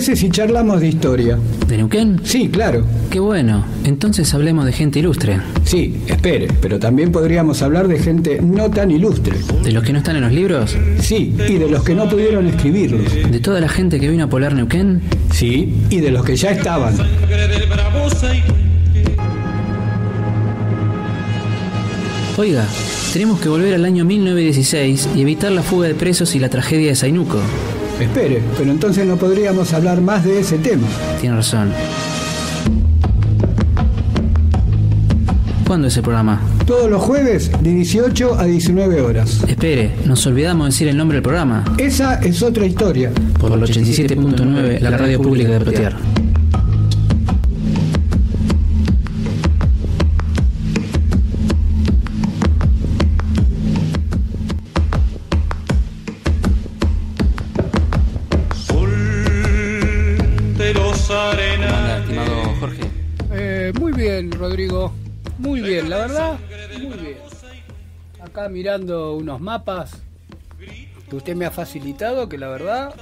si charlamos de historia? ¿De Neuquén? Sí, claro. Qué bueno. Entonces hablemos de gente ilustre. Sí, espere, pero también podríamos hablar de gente no tan ilustre. ¿De los que no están en los libros? Sí, y de los que no pudieron escribirlos. ¿De toda la gente que vino a polar Neuquén? Sí, y de los que ya estaban. Oiga, tenemos que volver al año 1916 y evitar la fuga de presos y la tragedia de Sainuco espere, pero entonces no podríamos hablar más de ese tema. Tiene razón. ¿Cuándo es el programa? Todos los jueves de 18 a 19 horas. Espere, nos olvidamos decir el nombre del programa. Esa es otra historia. Por, el 87.9, la, radio pública de Potear. mirando unos mapas que usted me ha facilitado, que la verdad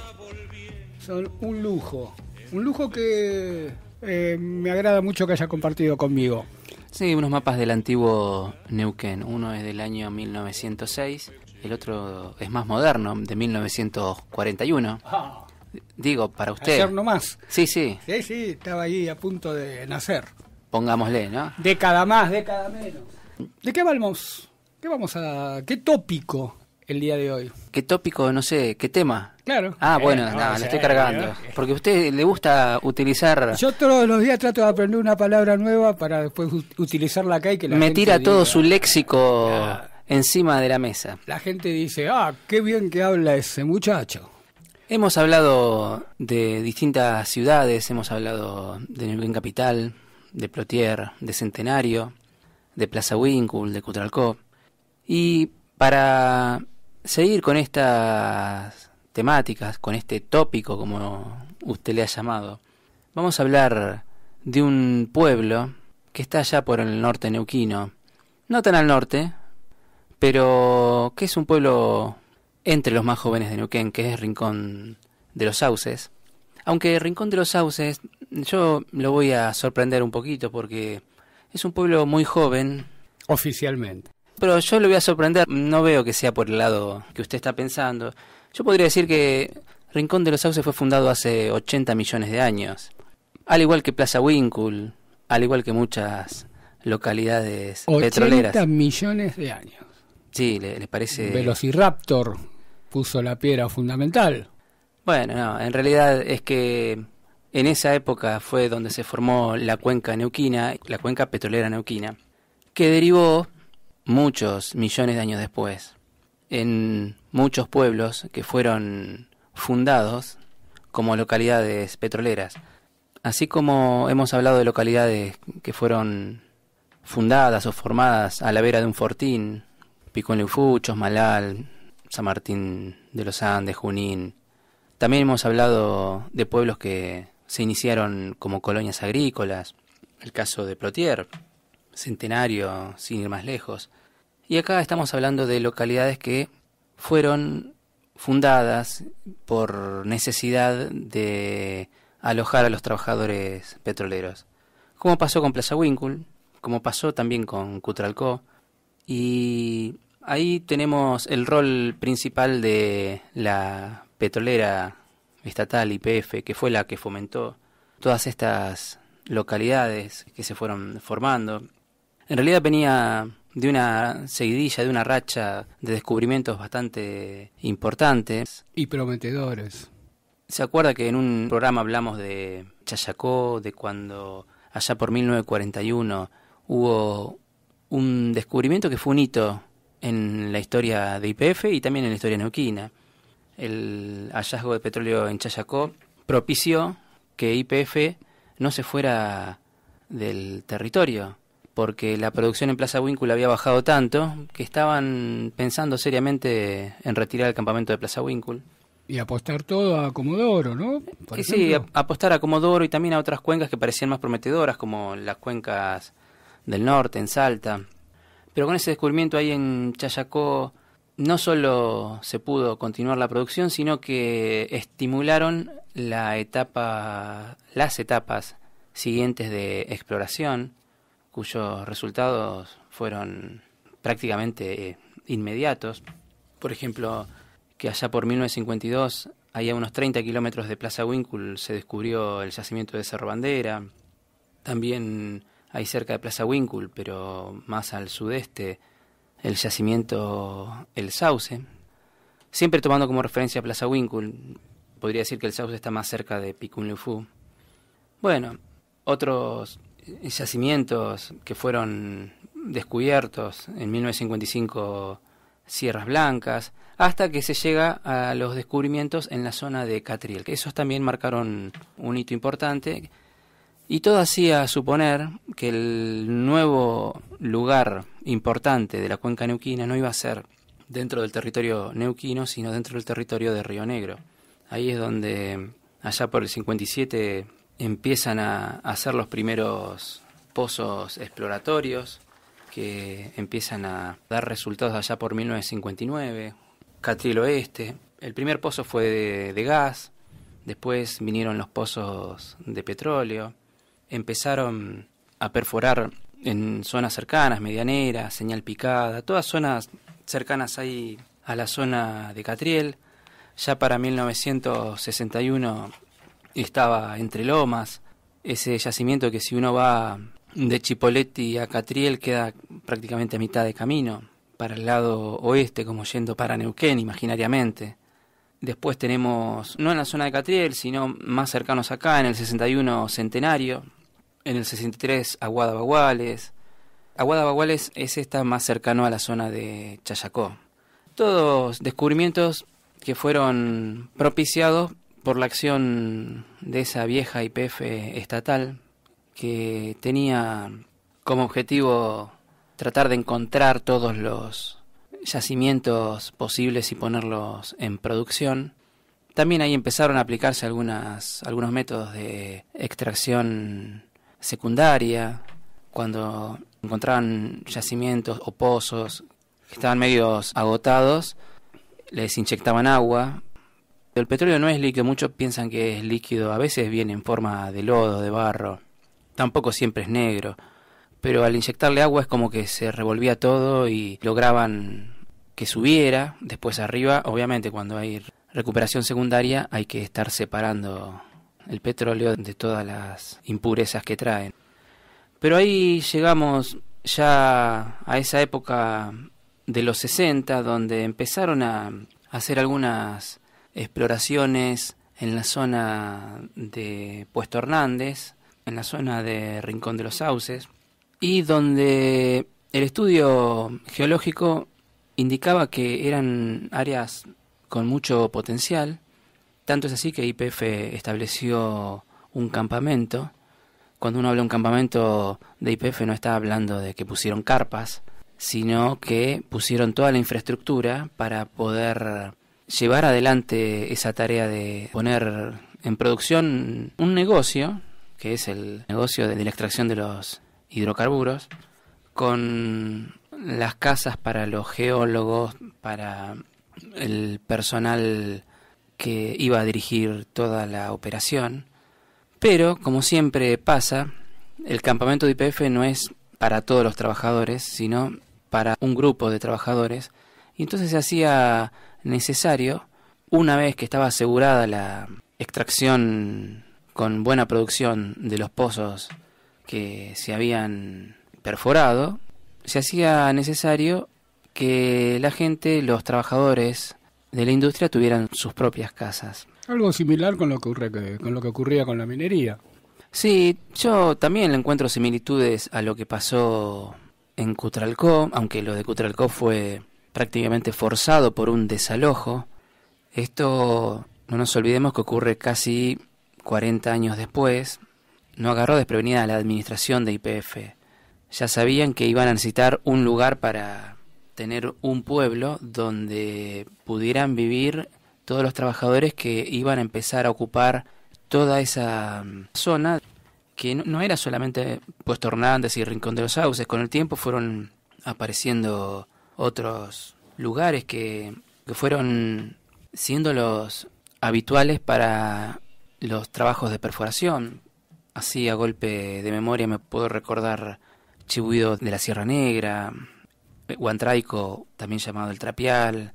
son un lujo. Un lujo que eh, me agrada mucho que haya compartido conmigo. Sí, unos mapas del antiguo Neuquén. Uno es del año 1906, el otro es más moderno, de 1941. Digo, para usted. no más. Sí, sí. Sí, sí, estaba ahí a punto de nacer. Pongámosle, ¿no? Década más, década menos. ¿De qué vamos? ¿Qué vamos a.? ¿Qué tópico el día de hoy? ¿Qué tópico? No sé, ¿qué tema? Claro. Ah, eh, bueno, no, estoy eh, cargando. Eh, Porque a usted le gusta utilizar. Yo todos los días trato de aprender una palabra nueva para después utilizarla acá y que la Me todo su léxico encima de la mesa. La gente dice, ah, qué bien que habla ese muchacho. Hemos hablado de distintas ciudades, hemos hablado de en Capital, de Plotier, de Centenario, de Plaza Winkle, de Cutralcó. Y para seguir con estas temáticas, con este tópico, como usted le ha llamado, vamos a hablar de un pueblo que está allá por el norte neuquino, no tan al norte, pero que es un pueblo entre los más jóvenes de Neuquén, que es Rincón de los Sauces. Aunque Rincón de los Sauces, yo lo voy a sorprender un poquito porque es un pueblo muy joven. Oficialmente pero yo lo voy a sorprender. No veo que sea por el lado que usted está pensando. Yo podría decir que Rincón de los Sauces fue fundado hace 80 millones de años. Al igual que Plaza Wincul, al igual que muchas localidades petroleras. 80 millones de años. Sí, le parece? Velociraptor puso la piedra fundamental. Bueno, no, en realidad es que en esa época fue donde se formó la cuenca neuquina, la cuenca petrolera neuquina, que derivó muchos millones de años después, en muchos pueblos que fueron fundados como localidades petroleras. Así como hemos hablado de localidades que fueron fundadas o formadas a la vera de un fortín, Picón Leufuchos, Malal, San Martín de los Andes, Junín. También hemos hablado de pueblos que se iniciaron como colonias agrícolas, el caso de Plotier, Centenario, sin ir más lejos. Y acá estamos hablando de localidades que fueron fundadas por necesidad de alojar a los trabajadores petroleros, como pasó con Plaza Winkle, como pasó también con Cutralcó, y ahí tenemos el rol principal de la petrolera estatal IPF, que fue la que fomentó todas estas localidades que se fueron formando. En realidad venía de una seguidilla, de una racha de descubrimientos bastante importantes. Y prometedores. ¿Se acuerda que en un programa hablamos de Chayacó, de cuando allá por 1941 hubo un descubrimiento que fue un hito en la historia de IPF y también en la historia neuquina? El hallazgo de petróleo en Chayacó propició que IPF no se fuera del territorio, porque la producción en Plaza Winkle había bajado tanto que estaban pensando seriamente en retirar el campamento de Plaza Winkle. Y apostar todo a Comodoro, ¿no? Eh, sí, apostar a Comodoro y también a otras cuencas que parecían más prometedoras, como las cuencas del norte, en Salta. Pero con ese descubrimiento ahí en Chayacó, no solo se pudo continuar la producción, sino que estimularon la etapa, las etapas siguientes de exploración cuyos resultados fueron prácticamente eh, inmediatos. Por ejemplo, que allá por 1952, ahí a unos 30 kilómetros de Plaza Winkle, se descubrió el yacimiento de Cerro Bandera. También hay cerca de Plaza Winkle, pero más al sudeste, el yacimiento El Sauce. Siempre tomando como referencia Plaza Winkle, podría decir que el Sauce está más cerca de Picunlufú. Bueno, otros yacimientos que fueron descubiertos en 1955 Sierras Blancas, hasta que se llega a los descubrimientos en la zona de Catriel, que esos también marcaron un hito importante, y todo hacía suponer que el nuevo lugar importante de la cuenca neuquina no iba a ser dentro del territorio neuquino, sino dentro del territorio de Río Negro. Ahí es donde, allá por el 57, empiezan a hacer los primeros pozos exploratorios que empiezan a dar resultados allá por 1959, Catril Oeste, el primer pozo fue de, de gas, después vinieron los pozos de petróleo, empezaron a perforar en zonas cercanas, medianera, señal picada, todas zonas cercanas ahí a la zona de Catriel. Ya para 1961 estaba entre lomas, ese yacimiento que si uno va de Chipoletti a Catriel queda prácticamente a mitad de camino, para el lado oeste, como yendo para Neuquén imaginariamente. Después tenemos, no en la zona de Catriel, sino más cercanos acá, en el 61 Centenario, en el 63 Aguada Baguales. Aguada Baguales es esta más cercano a la zona de Chayacó. Todos descubrimientos que fueron propiciados por la acción de esa vieja IPF estatal que tenía como objetivo tratar de encontrar todos los yacimientos posibles y ponerlos en producción. También ahí empezaron a aplicarse algunas, algunos métodos de extracción secundaria, cuando encontraban yacimientos o pozos que estaban medios agotados, les inyectaban agua el petróleo no es líquido, muchos piensan que es líquido, a veces viene en forma de lodo, de barro, tampoco siempre es negro, pero al inyectarle agua es como que se revolvía todo y lograban que subiera, después arriba, obviamente cuando hay recuperación secundaria hay que estar separando el petróleo de todas las impurezas que traen. Pero ahí llegamos ya a esa época de los 60 donde empezaron a hacer algunas exploraciones en la zona de Puesto Hernández, en la zona de Rincón de los Sauces, y donde el estudio geológico indicaba que eran áreas con mucho potencial, tanto es así que IPF estableció un campamento. Cuando uno habla de un campamento de IPF no está hablando de que pusieron carpas, sino que pusieron toda la infraestructura para poder llevar adelante esa tarea de poner en producción un negocio, que es el negocio de la extracción de los hidrocarburos, con las casas para los geólogos, para el personal que iba a dirigir toda la operación. Pero, como siempre pasa, el campamento de IPF no es para todos los trabajadores, sino para un grupo de trabajadores y entonces se hacía necesario, una vez que estaba asegurada la extracción con buena producción de los pozos que se habían perforado, se hacía necesario que la gente, los trabajadores de la industria tuvieran sus propias casas. Algo similar con lo que, con lo que ocurría con la minería. Sí, yo también le encuentro similitudes a lo que pasó en Cutralcó, aunque lo de Cutralcó fue prácticamente forzado por un desalojo. Esto no nos olvidemos que ocurre casi 40 años después. No agarró desprevenida a la administración de IPF. Ya sabían que iban a necesitar un lugar para tener un pueblo donde pudieran vivir todos los trabajadores que iban a empezar a ocupar toda esa mm, zona que no, era solamente Puesto Hernández y Rincón de los Sauces, con el tiempo fueron apareciendo otros lugares que, fueron siendo los habituales para los trabajos de perforación. Así a golpe de memoria me puedo recordar Chibuido de la Sierra Negra, Huantraico, también llamado el Trapial,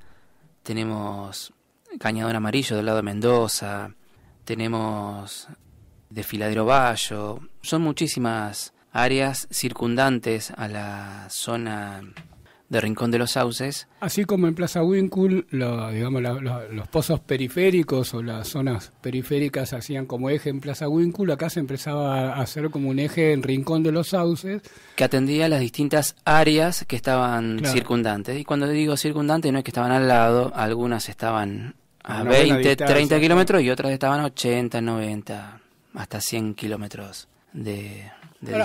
tenemos Cañadón Amarillo del lado de Mendoza, tenemos Desfiladero Bayo, son muchísimas áreas circundantes a la zona de Rincón de los Sauces. Así como en Plaza Winkle, digamos, los pozos periféricos o las zonas periféricas hacían como eje en Plaza Winkle, acá se empezaba a hacer como un eje en Rincón de los Sauces. Que atendía las distintas áreas que estaban circundantes. Y cuando digo circundantes no es que estaban al lado, algunas estaban a, a 20, 30 kilómetros y otras estaban a 80, 90, hasta 100 kilómetros de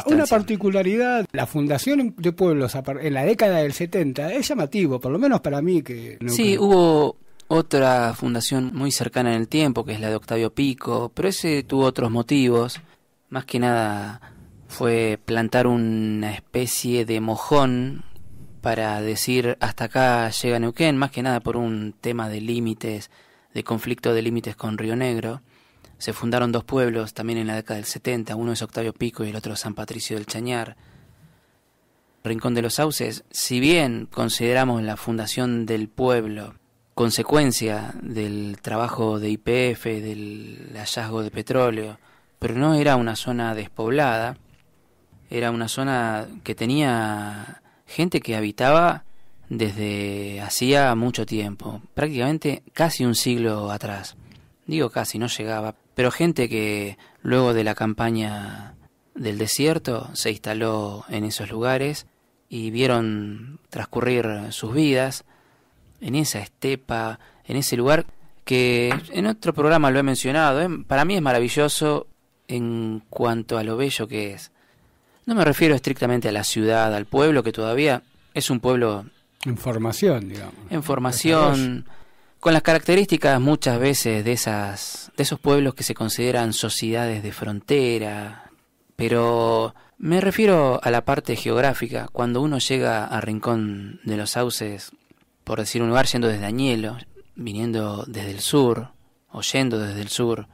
una particularidad, la Fundación de Pueblos en la década del 70 es llamativo, por lo menos para mí que... Sí, hubo otra fundación muy cercana en el tiempo, que es la de Octavio Pico, pero ese tuvo otros motivos. Más que nada fue plantar una especie de mojón para decir hasta acá llega Neuquén, más que nada por un tema de límites, de conflicto de límites con Río Negro. Se fundaron dos pueblos también en la década del 70, uno es Octavio Pico y el otro San Patricio del Chañar. Rincón de los Sauces, si bien consideramos la fundación del pueblo consecuencia del trabajo de IPF, del hallazgo de petróleo, pero no era una zona despoblada, era una zona que tenía gente que habitaba desde hacía mucho tiempo, prácticamente casi un siglo atrás. Digo casi, no llegaba, pero gente que luego de la campaña del desierto se instaló en esos lugares y vieron transcurrir sus vidas en esa estepa, en ese lugar que en otro programa lo he mencionado, em, para mí es maravilloso en cuanto a lo bello que es. No me refiero estrictamente a la ciudad, al pueblo, que todavía es un pueblo... En formación, digamos. En formación, con las características muchas veces de, esas, de esos pueblos que se consideran sociedades de frontera, pero me refiero a la parte geográfica, cuando uno llega a Rincón de los Sauces, por decir un lugar yendo desde Añelo, viniendo desde el sur, o yendo desde el sur,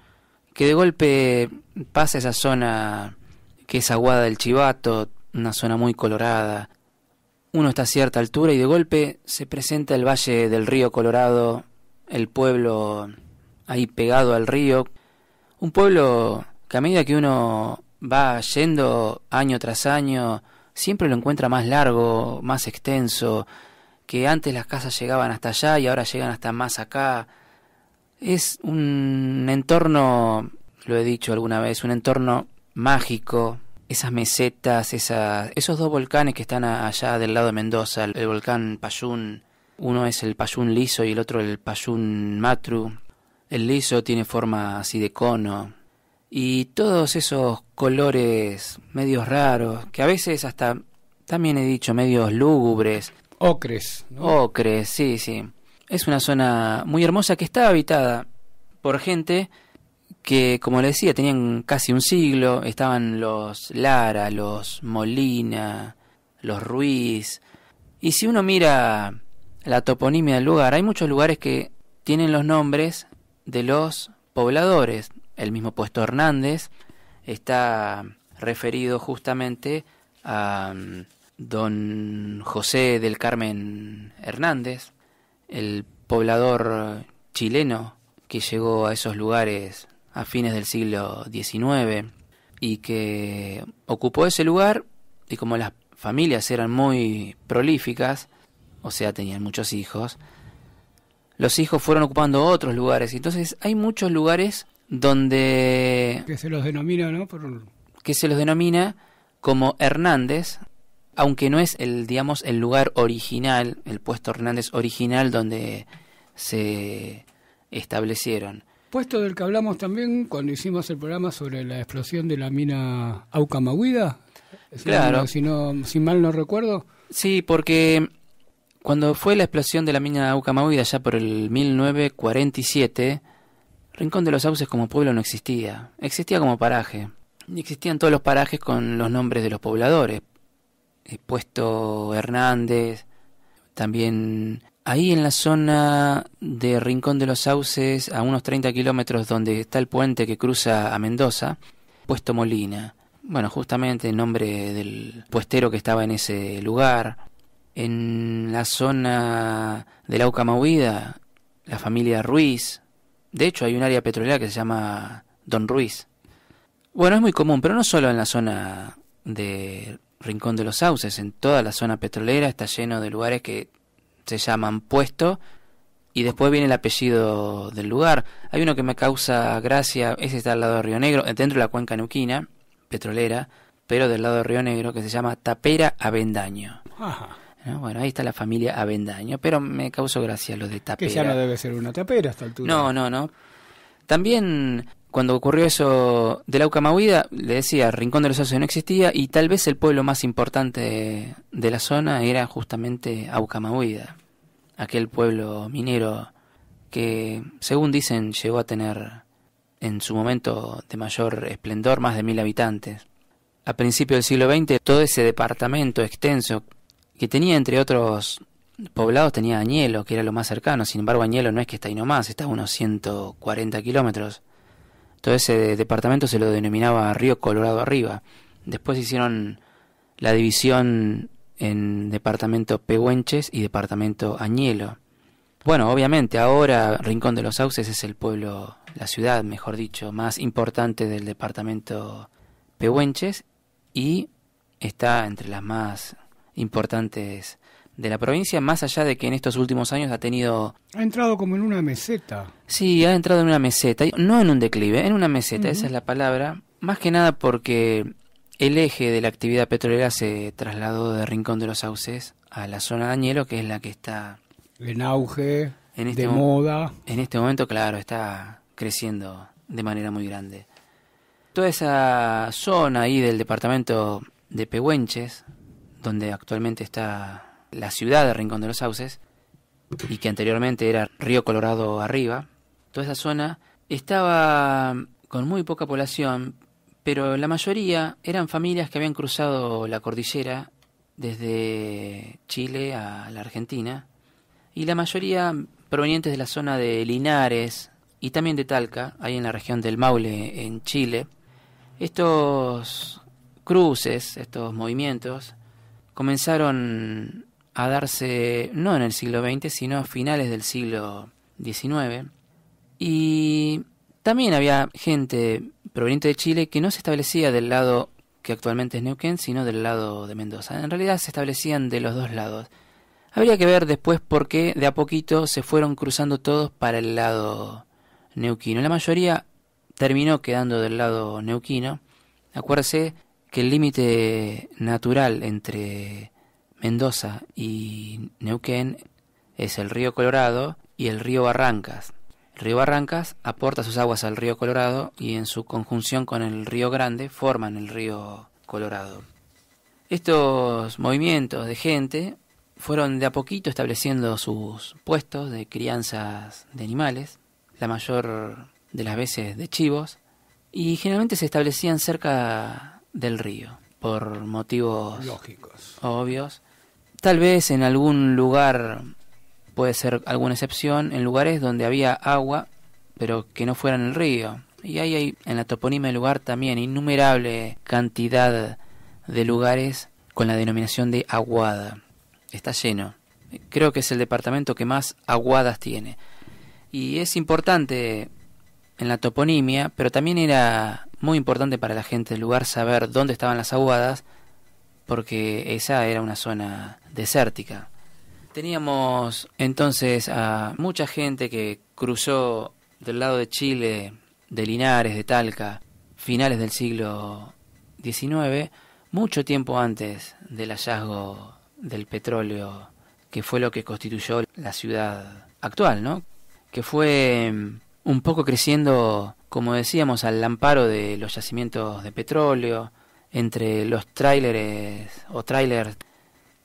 que de golpe pasa esa zona que es Aguada del Chivato, una zona muy colorada, uno está a cierta altura y de golpe se presenta el valle del río Colorado el pueblo ahí pegado al río, un pueblo que a medida que uno va yendo año tras año, siempre lo encuentra más largo, más extenso, que antes las casas llegaban hasta allá y ahora llegan hasta más acá. Es un entorno, lo he dicho alguna vez, un entorno mágico, esas mesetas, esos dos volcanes que están allá del lado de Mendoza, el volcán Payún uno es el payún liso y el otro el payún matru. El liso tiene forma así de cono. Y todos esos colores medios raros, que a veces hasta también he dicho medios lúgubres. Ocres. Ocres, sí, sí. Es una zona muy hermosa que está habitada por gente que, como le decía, tenían casi un siglo. Estaban los Lara, los Molina, los Ruiz. Y si uno mira la toponimia del lugar. Hay muchos lugares que tienen los nombres de los pobladores. El mismo puesto Hernández está referido justamente a mm, don José del Carmen Hernández, el poblador chileno que llegó a esos lugares a fines del siglo XIX y que ocupó ese lugar y como las familias eran muy prolíficas, o sea, tenían muchos hijos, los hijos fueron ocupando otros lugares. Entonces hay muchos lugares donde... Que se los denomina, ¿no? Que se los denomina como Hernández, aunque no es el, digamos, el lugar original, el puesto Hernández original donde se establecieron. Puesto del que hablamos también cuando hicimos el programa sobre la explosión de la mina Aucamahuida. claro. si, no, si mal no recuerdo. Sí, porque cuando fue la explosión de la mina Aucamaui ya por el 1947, Rincón de los Sauces como pueblo no existía, existía como paraje. Y existían todos los parajes con los nombres de los pobladores. Eh, Puesto Hernández, también ahí en la zona de Rincón de los Sauces, a unos 30 kilómetros donde está el puente que cruza a Mendoza, Puesto Molina. Bueno, justamente el nombre del puestero que estaba en ese lugar en la zona de la la familia Ruiz. De hecho, hay un área petrolera que se llama Don Ruiz. Bueno, es muy común, pero no solo en la zona de Rincón de los Sauces, en toda la zona petrolera está lleno de lugares que se llaman puesto y después viene el apellido del lugar. Hay uno que me causa gracia, ese está al lado de Río Negro, dentro de la cuenca neuquina, petrolera, pero del lado de Río Negro, que se llama Tapera Avendaño. Ajá. Ah, bueno, ahí está la familia Avendaño, pero me causó gracia lo de tapera. Que ya no debe ser una tapera a esta altura. No, no, no. También cuando ocurrió eso de la Aucamahuida... le decía, Rincón de los Sauces no existía y tal vez el pueblo más importante de la zona era justamente Aucamahuida, aquel pueblo minero que, según dicen, llegó a tener en su momento de mayor esplendor más de mil habitantes. A principios del siglo XX, todo ese departamento extenso que tenía entre otros poblados, tenía Añelo, que era lo más cercano. Sin embargo, Añelo no es que está ahí nomás, está a unos 140 kilómetros. Todo ese departamento se lo denominaba Río Colorado Arriba. Después hicieron la división en departamento Pehuenches y departamento Añelo. Bueno, obviamente ahora Rincón de los Sauces es el pueblo, la ciudad, mejor dicho, más importante del departamento Pehuenches y está entre las más importantes de la provincia, más allá de que en estos últimos años ha tenido... Ha entrado como en una meseta. Sí, ha entrado en una meseta, no en un declive, en una meseta, esa es la palabra, más que nada porque el eje de la actividad petrolera se trasladó de Rincón de los Sauces a la zona de Añelo, que es la que está... En auge, en este de moda. En este momento, claro, está creciendo de manera muy grande. Toda esa zona ahí del departamento de Pehuenches, donde actualmente está la ciudad de Rincón de los Sauces, y que anteriormente era Río Colorado arriba, toda esa zona estaba con muy poca población, pero la mayoría eran familias que habían cruzado la cordillera desde Chile a la Argentina, y la mayoría provenientes de la zona de Linares y también de Talca, ahí en la región del Maule, en Chile. Estos cruces, estos movimientos, comenzaron a darse no en el siglo XX, sino a finales del siglo XIX. Y también había gente proveniente de Chile que no se establecía del lado que actualmente es Neuquén, sino del lado de Mendoza. En realidad se establecían de los dos lados. Habría que ver después por qué de a poquito se fueron cruzando todos para el lado neuquino. La mayoría terminó quedando del lado neuquino. Acuérdese que el límite natural entre Mendoza y Neuquén es el río Colorado y el río Barrancas. El río Barrancas aporta sus aguas al río Colorado y en su conjunción con el río Grande forman el río Colorado. Estos movimientos de gente fueron de a poquito estableciendo sus puestos de crianzas de animales, la mayor de las veces de chivos, y generalmente se establecían cerca del río, por motivos lógicos, obvios. Tal vez en algún lugar puede ser alguna excepción, en lugares donde había agua, pero que no fuera en el río. Y ahí hay en la toponima del lugar también innumerable cantidad de lugares con la denominación de aguada. Está lleno. Creo que es el departamento que más aguadas tiene. Y es importante en la toponimia, pero también era muy importante para la gente del lugar saber dónde estaban las aguadas, porque esa era una zona desértica. Teníamos entonces a mucha gente que cruzó del lado de Chile, de Linares, de Talca, finales del siglo XIX, mucho tiempo antes del hallazgo del petróleo, que fue lo que constituyó la ciudad actual, ¿no? Que fue mm, un poco creciendo, como decíamos, al amparo de los yacimientos de petróleo, entre los tráileres o tráilers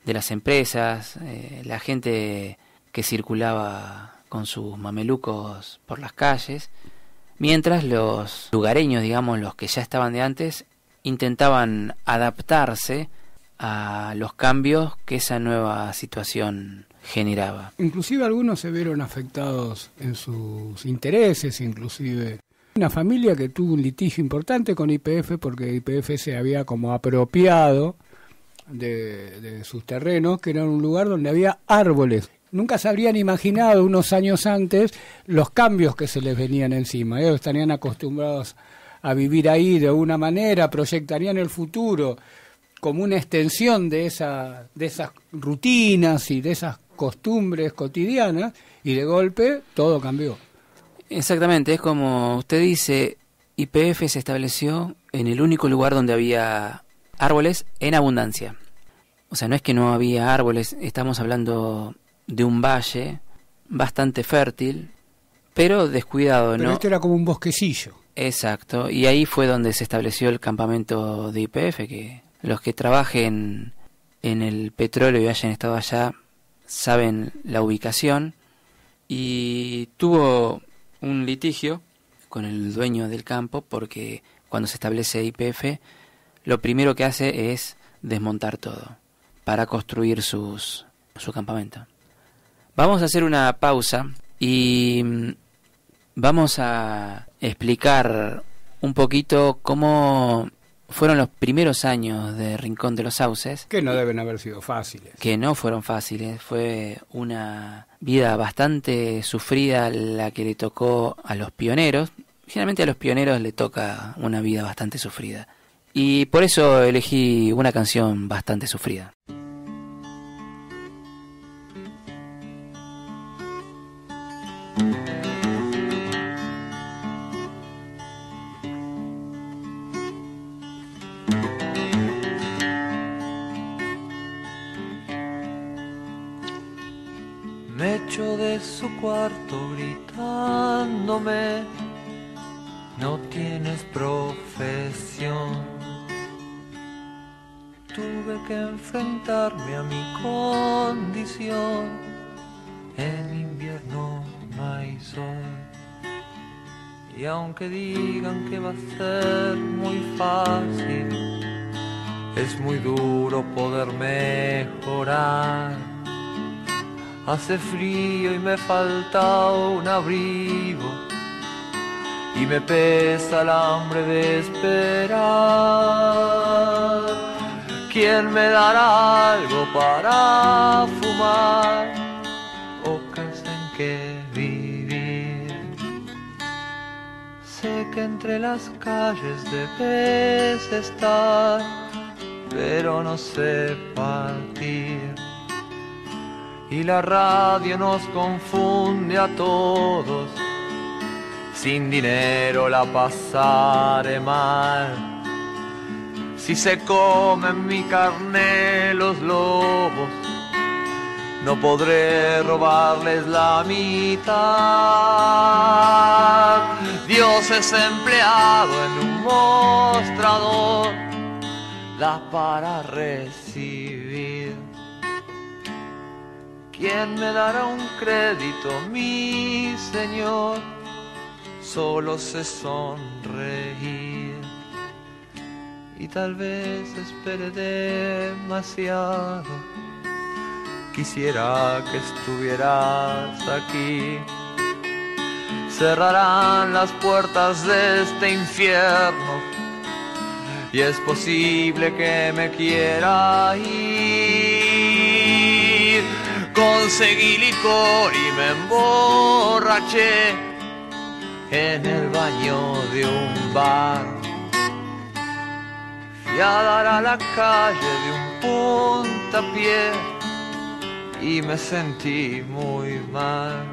de las empresas, eh, la gente que circulaba con sus mamelucos por las calles, mientras los lugareños, digamos, los que ya estaban de antes, intentaban adaptarse a los cambios que esa nueva situación generaba. Inclusive algunos se vieron afectados en sus intereses, inclusive una familia que tuvo un litigio importante con IPF porque IPF se había como apropiado de, sus terrenos, que era un lugar donde había árboles. Nunca se habrían imaginado unos años antes los cambios que se les venían encima. Ellos estarían acostumbrados a vivir ahí de una manera, proyectarían el futuro como una extensión de, de esas rutinas y de esas costumbres cotidianas y de golpe todo cambió. Exactamente, es como usted dice, YPF se estableció en el único lugar donde había árboles en abundancia. O sea, no es que no había árboles, estamos hablando de un valle bastante fértil, pero descuidado, pero ¿no? Esto era como un bosquecillo. Exacto, y ahí fue donde se estableció el campamento de IPF, que los que trabajen en el petróleo y hayan estado allá saben la ubicación y tuvo un litigio con el dueño del campo porque cuando se establece IPF lo primero que hace es desmontar todo para construir sus, su campamento. Vamos a hacer una pausa y mm, vamos a explicar un poquito cómo fueron los primeros años de Rincón de los Sauces. Que no deben haber sido fáciles. Que no fueron fáciles. Fue una vida bastante sufrida la que le tocó a los pioneros. Generalmente a los pioneros le toca una vida bastante sufrida. Y por eso elegí una canción bastante sufrida. su cuarto gritándome, no tienes profesión. Tuve que enfrentarme a mi condición, en invierno no hay sol. Y aunque digan que va a ser muy fácil, es muy duro poder mejorar Hace frío y me falta un abrigo y me pesa el hambre de esperar. ¿Quién me dará algo para fumar? Ocas en que vivir. Sé que entre las calles debes estar, pero no sé partir y la radio nos confunde a todos. Sin dinero la pasaré mal. Si se comen mi carne los lobos, no podré robarles la mitad. Dios es empleado en un mostrador, da para recibir. ¿Quién me dará un crédito, mi señor? Solo se sonreír y tal vez espere demasiado. Quisiera que estuvieras aquí. Cerrarán las puertas de este infierno y es posible que me quiera ir Conseguí licor y me emborraché en el baño de un bar. Fui a dar a la calle de un puntapié y me sentí muy mal.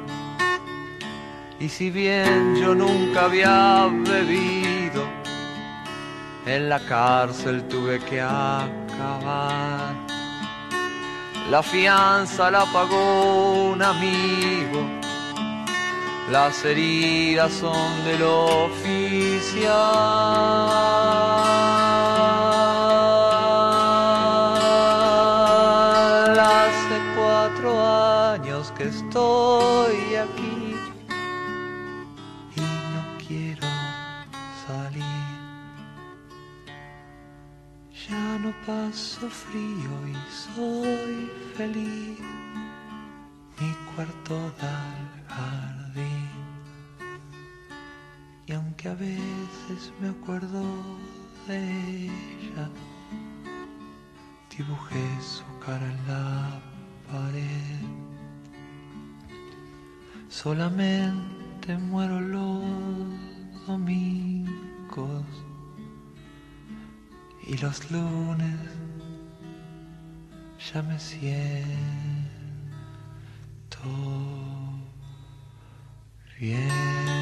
Y si bien yo nunca había bebido, en la cárcel tuve que acabar. La fianza la pagó un amigo. Las heridas son del oficial. Hace cuatro años que estoy aquí y no quiero salir. Ya no paso frío y soy feliz mi cuarto del jardín. Y aunque a veces me acuerdo de ella, dibujé su cara en la pared. Solamente muero los domingos y los lunes ya me siento bien.